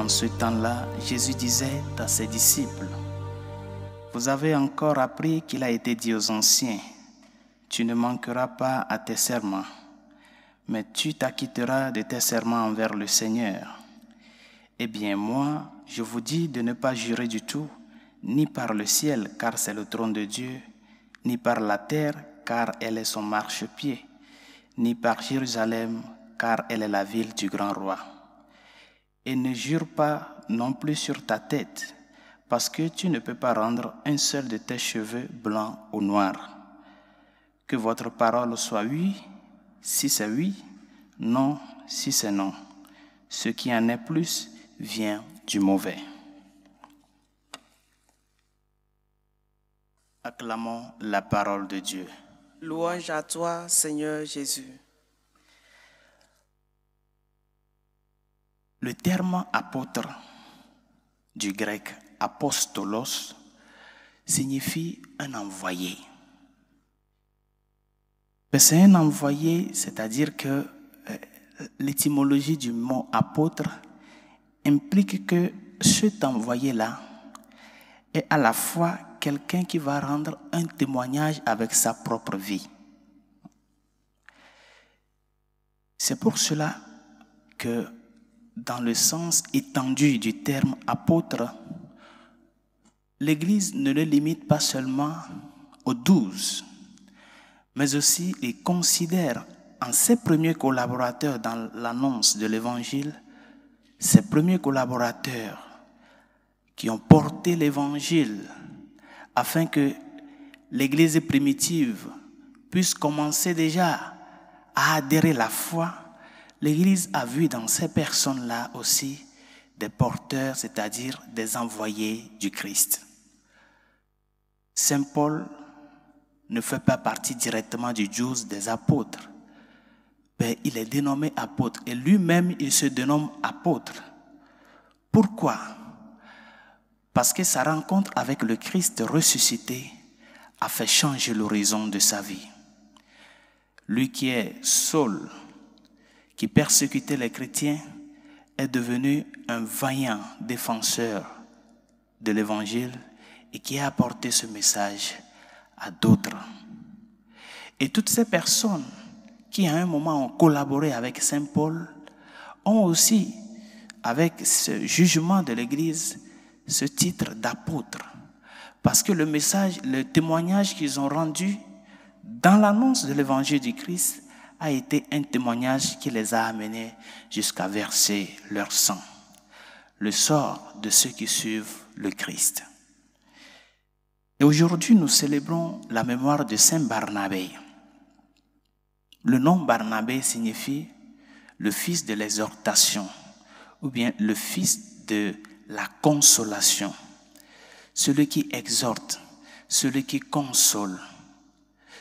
En ce temps-là, Jésus disait à ses disciples, Vous avez encore appris qu'il a été dit aux anciens, Tu ne manqueras pas à tes serments, mais tu t'acquitteras de tes serments envers le Seigneur. Eh bien moi, je vous dis de ne pas jurer du tout, ni par le ciel, car c'est le trône de Dieu, ni par la terre, car elle est son marchepied, ni par Jérusalem, car elle est la ville du grand roi et ne jure pas non plus sur ta tête, parce que tu ne peux pas rendre un seul de tes cheveux blancs ou noir. Que votre parole soit oui, si c'est oui, non, si c'est non. Ce qui en est plus vient du mauvais. Acclamons la parole de Dieu. Louange à toi, Seigneur Jésus. Le terme apôtre du grec apostolos signifie un envoyé. Ben, c'est un envoyé, c'est-à-dire que euh, l'étymologie du mot apôtre implique que cet envoyé-là est à la fois quelqu'un qui va rendre un témoignage avec sa propre vie. C'est pour cela que dans le sens étendu du terme apôtre, l'Église ne le limite pas seulement aux douze, mais aussi les considère en ses premiers collaborateurs dans l'annonce de l'Évangile, ses premiers collaborateurs qui ont porté l'Évangile afin que l'Église primitive puisse commencer déjà à adhérer la foi l'Église a vu dans ces personnes-là aussi des porteurs, c'est-à-dire des envoyés du Christ. Saint Paul ne fait pas partie directement du Dieu des apôtres. Mais il est dénommé apôtre et lui-même il se dénomme apôtre. Pourquoi Parce que sa rencontre avec le Christ ressuscité a fait changer l'horizon de sa vie. Lui qui est seul, qui persécutait les chrétiens, est devenu un vaillant défenseur de l'Évangile et qui a apporté ce message à d'autres. Et toutes ces personnes qui à un moment ont collaboré avec Saint Paul ont aussi, avec ce jugement de l'Église, ce titre d'apôtre. Parce que le message, le témoignage qu'ils ont rendu dans l'annonce de l'Évangile du Christ a été un témoignage qui les a amenés jusqu'à verser leur sang, le sort de ceux qui suivent le Christ. Et aujourd'hui, nous célébrons la mémoire de Saint Barnabé. Le nom Barnabé signifie le fils de l'exhortation ou bien le fils de la consolation, celui qui exhorte, celui qui console,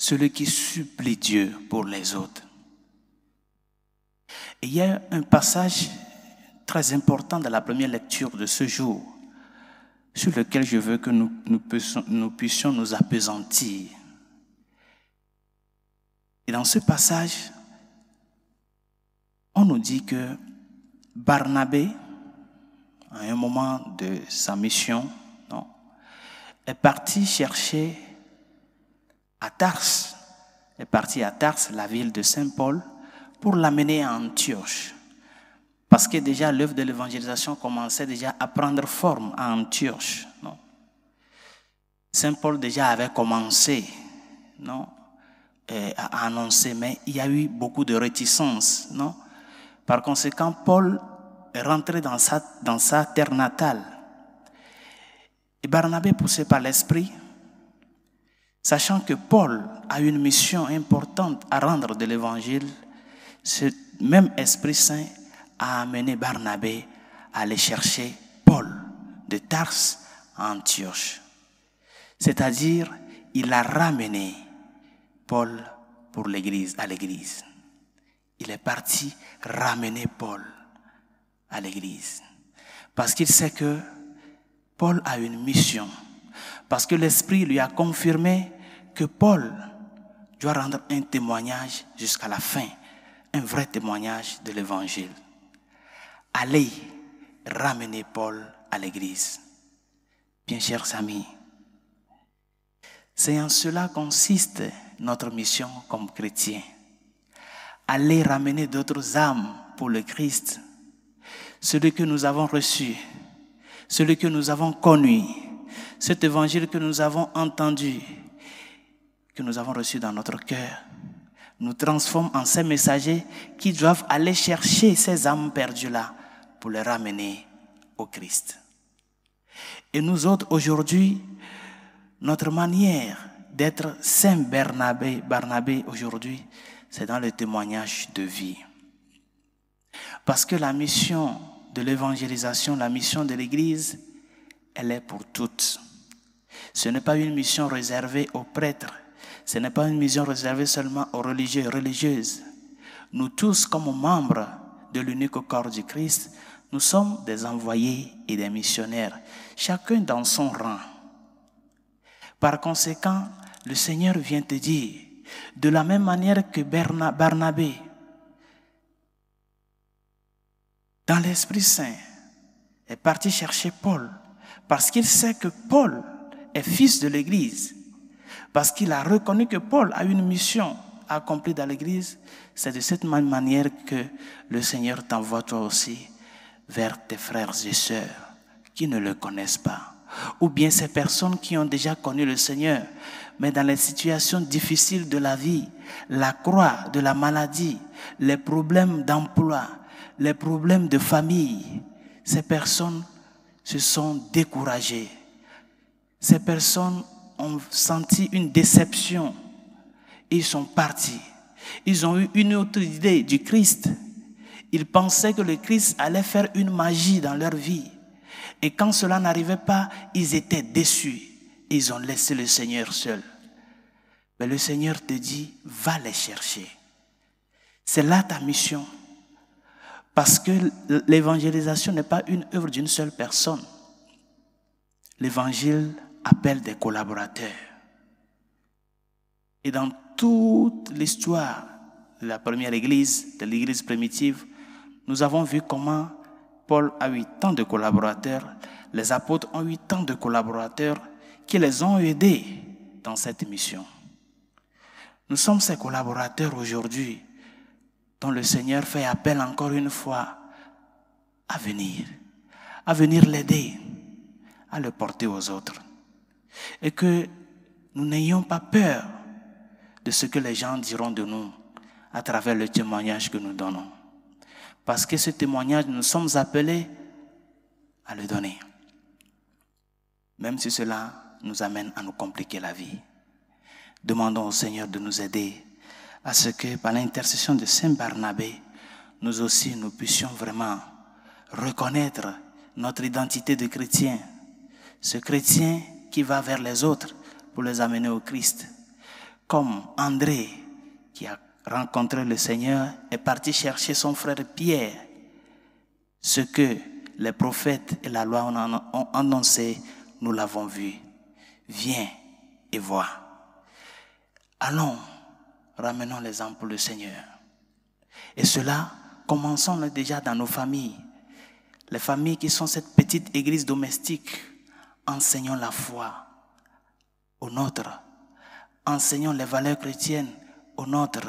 celui qui supplie Dieu pour les autres. il y a un passage très important de la première lecture de ce jour sur lequel je veux que nous, puissions, nous puissions Et dans ce passage, on nous dit que Barnabé, à un moment de sa mission, est parti chercher à Tars, est parti à Tars, la ville de Saint-Paul, pour l'amener à Antioche. Parce que déjà l'œuvre de l'évangélisation commençait déjà à prendre forme à Antioche. Non Saint Paul déjà avait commencé non, euh, à annoncer, mais il y a eu beaucoup de réticences. Non Par conséquent, Paul est rentré dans sa, dans sa terre natale. Et Barnabé, poussé par l'esprit, Sachant que Paul a une mission importante à rendre de l'Évangile, ce même Esprit Saint a amené Barnabé à aller chercher Paul de Tarse à Antioche. C'est-à-dire, il a ramené Paul pour l'église, à l'église. Il est parti ramener Paul à l'église. Parce qu'il sait que Paul a une mission parce que l'Esprit lui a confirmé que Paul doit rendre un témoignage jusqu'à la fin, un vrai témoignage de l'Évangile. Allez ramener Paul à l'Église. Bien chers amis, c'est en cela consiste notre mission comme chrétiens. Allez ramener d'autres âmes pour le Christ, celui que nous avons reçu, celui que nous avons connu, cet évangile que nous avons entendu, que nous avons reçu dans notre cœur, nous transforme en ces messagers qui doivent aller chercher ces âmes perdues-là pour les ramener au Christ. Et nous autres, aujourd'hui, notre manière d'être Saint Bernabé Barnabé aujourd'hui, c'est dans le témoignage de vie. Parce que la mission de l'évangélisation, la mission de l'Église, elle est pour toutes. Ce n'est pas une mission réservée aux prêtres. Ce n'est pas une mission réservée seulement aux religieux et religieuses. Nous tous, comme membres de l'unique corps du Christ, nous sommes des envoyés et des missionnaires, chacun dans son rang. Par conséquent, le Seigneur vient te dire, de la même manière que Barnabé, dans l'Esprit Saint, est parti chercher Paul, parce qu'il sait que Paul est fils de l'Église parce qu'il a reconnu que Paul a une mission accomplie dans l'Église. C'est de cette même manière que le Seigneur t'envoie toi aussi vers tes frères et sœurs qui ne le connaissent pas. Ou bien ces personnes qui ont déjà connu le Seigneur, mais dans les situations difficiles de la vie, la croix de la maladie, les problèmes d'emploi, les problèmes de famille, ces personnes se sont découragées ces personnes ont senti une déception ils sont partis. Ils ont eu une autre idée du Christ. Ils pensaient que le Christ allait faire une magie dans leur vie. Et quand cela n'arrivait pas, ils étaient déçus. Ils ont laissé le Seigneur seul. Mais le Seigneur te dit, va les chercher. C'est là ta mission. Parce que l'évangélisation n'est pas une œuvre d'une seule personne. L'évangile appel des collaborateurs. Et dans toute l'histoire de la première Église, de l'Église primitive, nous avons vu comment Paul a eu tant de collaborateurs, les apôtres ont eu tant de collaborateurs qui les ont aidés dans cette mission. Nous sommes ces collaborateurs aujourd'hui dont le Seigneur fait appel encore une fois à venir, à venir l'aider, à le porter aux autres et que nous n'ayons pas peur de ce que les gens diront de nous à travers le témoignage que nous donnons. Parce que ce témoignage, nous sommes appelés à le donner. Même si cela nous amène à nous compliquer la vie. Demandons au Seigneur de nous aider à ce que, par l'intercession de Saint Barnabé, nous aussi nous puissions vraiment reconnaître notre identité de chrétien. Ce chrétien qui va vers les autres pour les amener au Christ. Comme André, qui a rencontré le Seigneur, est parti chercher son frère Pierre. Ce que les prophètes et la loi ont annoncé, nous l'avons vu. Viens et vois. Allons, ramenons les âmes pour le Seigneur. Et cela, commençons-le déjà dans nos familles. Les familles qui sont cette petite église domestique enseignons la foi aux nôtres, enseignons les valeurs chrétiennes aux nôtres.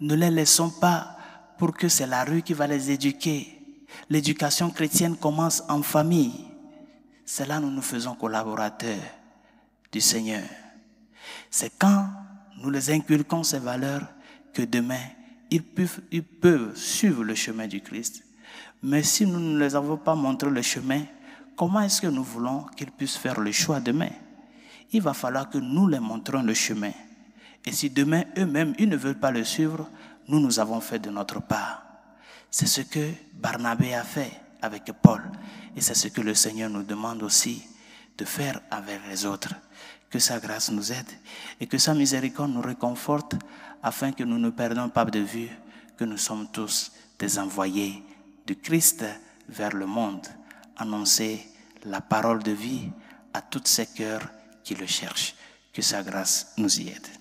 Ne les laissons pas pour que c'est la rue qui va les éduquer. L'éducation chrétienne commence en famille. C'est là que nous nous faisons collaborateurs du Seigneur. C'est quand nous les inculquons ces valeurs que demain, ils peuvent, peuvent suivre le chemin du Christ. Mais si nous ne les avons pas montré le chemin, Comment est-ce que nous voulons qu'ils puissent faire le choix demain Il va falloir que nous les montrons le chemin. Et si demain eux-mêmes, ils ne veulent pas le suivre, nous, nous avons fait de notre part. C'est ce que Barnabé a fait avec Paul. Et c'est ce que le Seigneur nous demande aussi de faire avec les autres. Que sa grâce nous aide et que sa miséricorde nous réconforte afin que nous ne perdons pas de vue que nous sommes tous des envoyés du Christ vers le monde annoncer la parole de vie à tous ces cœurs qui le cherchent. Que sa grâce nous y aide.